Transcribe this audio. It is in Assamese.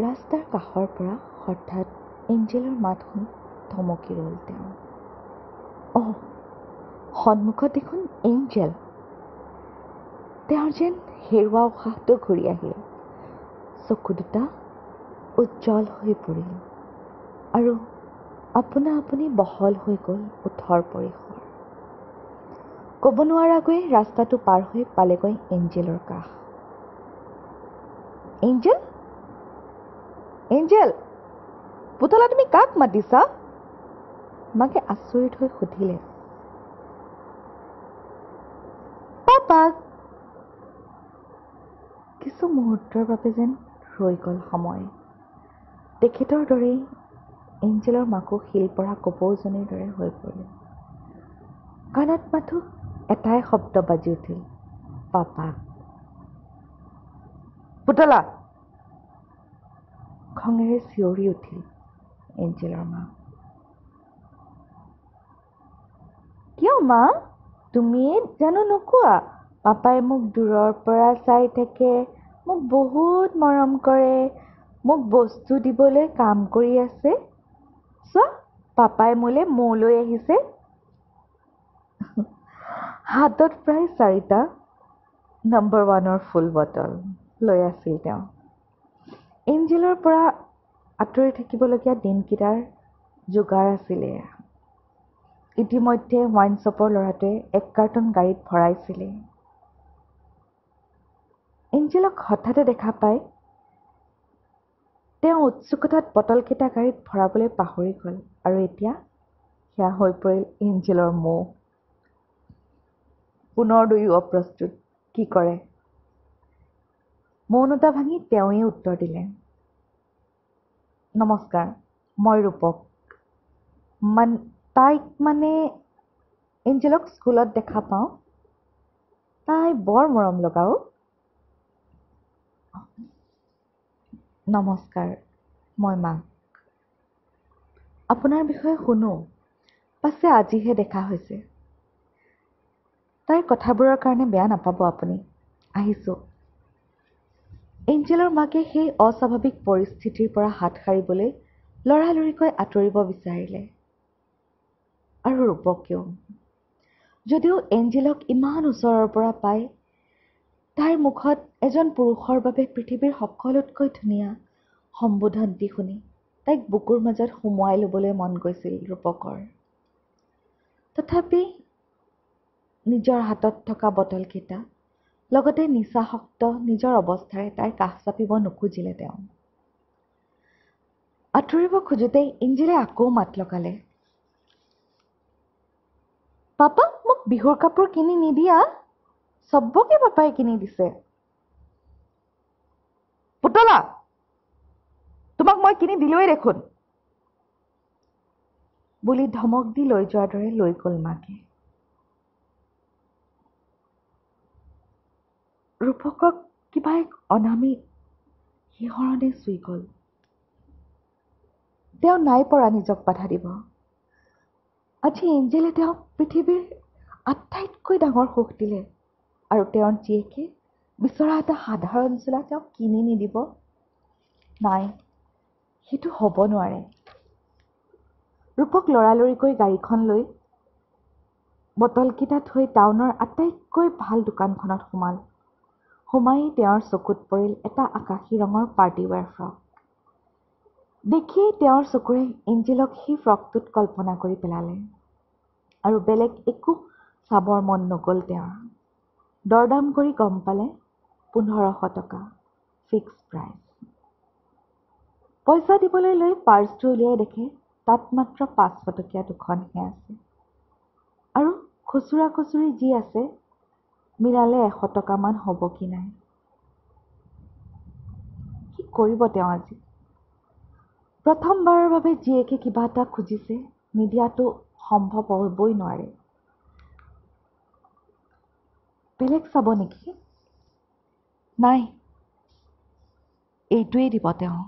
ৰাস্তাৰ কাষৰ পৰা হঠাৎ এঞ্জেলৰ মাত শুনি থমকি ৰ'ল তেওঁ অ সন্মুখত দেখোন এঞ্জেল তেওঁৰ যেন হেৰুৱা উশাহটো ঘূৰি আহিল চকু দুটা উজ্জ্বল হৈ পৰিল আৰু আপোনা আপুনি বহল হৈ গ'ল ওঠৰ পৰিসৰ ক'ব নোৱাৰাকৈয়ে ৰাস্তাটো পাৰ হৈ পালেগৈ এঞ্জেলৰ কাষ এঞ্জেল এঞ্জেল পুতলা তুমি কাক মাতিছা মাকে আচৰিত হৈ সুধিলে পাপাক কিছু মুহূৰ্তৰ বাবে যেন ৰৈ গ'ল সময় তেখেতৰ দৰেই এঞ্জেলৰ মাকো শিল পৰা কপৌজনীৰ দৰে হৈ পৰিল কাণত মাথো এটাই শব্দ বাজি উঠিল পাপাক পুতলা খঙেৰে চিঞৰি উঠিল এঞ্জেলৰ মা কিয় মা তুমি জানো নোকোৱা পাপাই মোক দূৰৰ পৰা চাই থাকে মোক বহুত মৰম কৰে মোক বস্তু দিবলৈ কাম কৰি আছে চোৱা পাপাই মোলৈ মোলৈ আহিছে হাতত প্ৰায় চাৰিটা নম্বৰ ওৱানৰ ফুল বটল লৈ আছিল তেওঁ এঞ্জেলৰ পৰা আঁতৰি থাকিবলগীয়া দিনকেইটাৰ যোগাৰ আছিলে ইতিমধ্যে ৱাইন শ্বপৰ ল'ৰাটোৱে এক কাৰ্টন গাড়ীত ভৰাইছিলে এঞ্জেলক হঠাতে দেখা পাই তেওঁ উৎসুকতাত বটলকেইটা গাড়ীত ভৰাবলৈ পাহৰি গ'ল আৰু এতিয়া সেয়া হৈ পৰিল এঞ্জেলৰ মৌ পুনৰ দুয়ো অপ্ৰস্তুত কি কৰে মৌনতা ভাঙি তেওঁৱেই উত্তৰ দিলে নমস্কাৰ মই ৰূপক মান তাইক মানে এঞ্জেলক স্কুলত দেখা পাওঁ তাই বৰ মৰম লগাও নমস্কাৰ মই মাক আপোনাৰ বিষয়ে শুনো পাছে আজিহে দেখা হৈছে তাইৰ কথাবোৰৰ কাৰণে বেয়া নাপাব আপুনি আহিছোঁ এঞ্জেলৰ মাকে সেই অস্বাভাৱিক পৰিস্থিতিৰ পৰা হাত সাৰিবলৈ লৰালৰিকৈ আঁতৰিব বিচাৰিলে আৰু ৰূপকেও যদিও এঞ্জেলক ইমান ওচৰৰ পৰা পায় তাইৰ মুখত এজন পুৰুষৰ বাবে পৃথিৱীৰ সকলোতকৈ ধুনীয়া সম্বোধন দি শুনি তাইক বুকুৰ মাজত সোমোৱাই ল'বলৈ মন গৈছিল ৰূপকৰ তথাপি নিজৰ হাতত থকা বটলকেইটা লগতে নিচাসক্ত নিজৰ অৱস্থাৰে তাইৰ কাষ চাপিব নোখোজিলে তেওঁ আঁতৰিব খোজোতে ইঞ্জিলে আকৌ মাত লগালে পাপাক মোক বিহুৰ কাপোৰ কিনি নিদিয়া চবকে পাপাই কিনি দিছে পুতলা তোমাক মই কিনি দিলৈ দেখোন বুলি ধমক দি লৈ যোৱাৰ দৰে লৈ গ'ল মাকে ৰূপকক কিবা এক অনামী শিহৰণে চুই গ'ল তেওঁ নাই পৰা নিজক বাধা দিব আজি এঞ্জেলে তেওঁক পৃথিৱীৰ আটাইতকৈ ডাঙৰ সুখ দিলে আৰু তেওঁৰ জীয়েকে বিচৰা এটা সাধাৰণ চোলা তেওঁক কিনি নিদিব নাই সেইটো হ'ব নোৱাৰে ৰূপক লৰালৰিকৈ গাড়ীখন লৈ বটলকেইটা থৈ টাউনৰ আটাইতকৈ ভাল দোকানখনত সোমাল সোমাই তেওঁৰ চকুত পৰিল এটা আকাশী ৰঙৰ পাৰ্টিৱেৰ ফ্ৰক দেখিয়েই তেওঁৰ চকুৰে এঞ্জেলক সেই ফ্ৰকটোত কল্পনা কৰি পেলালে আৰু বেলেগ একো চাবৰ মন নগ'ল তেওঁৰ দৰদাম কৰি গম পালে পোন্ধৰশ টকা ফিক্স প্ৰাইচ পইচা দিবলৈ লৈ পাৰ্চটো উলিয়াই দেখে তাত মাত্ৰ পাঁচশ টকীয়া দুখনহে আছে আৰু খুচুৰা খুচুৰি যি আছে মিলালে এশ টকামান হ'ব কি নাই কি কৰিব তেওঁ আজি প্ৰথমবাৰৰ বাবে জীয়েকে কিবা এটা খুজিছে নিদিয়াটো সম্ভৱ হ'বই নোৱাৰে বেলেগ চাব নেকি নাই এইটোৱেই দিব তেওঁ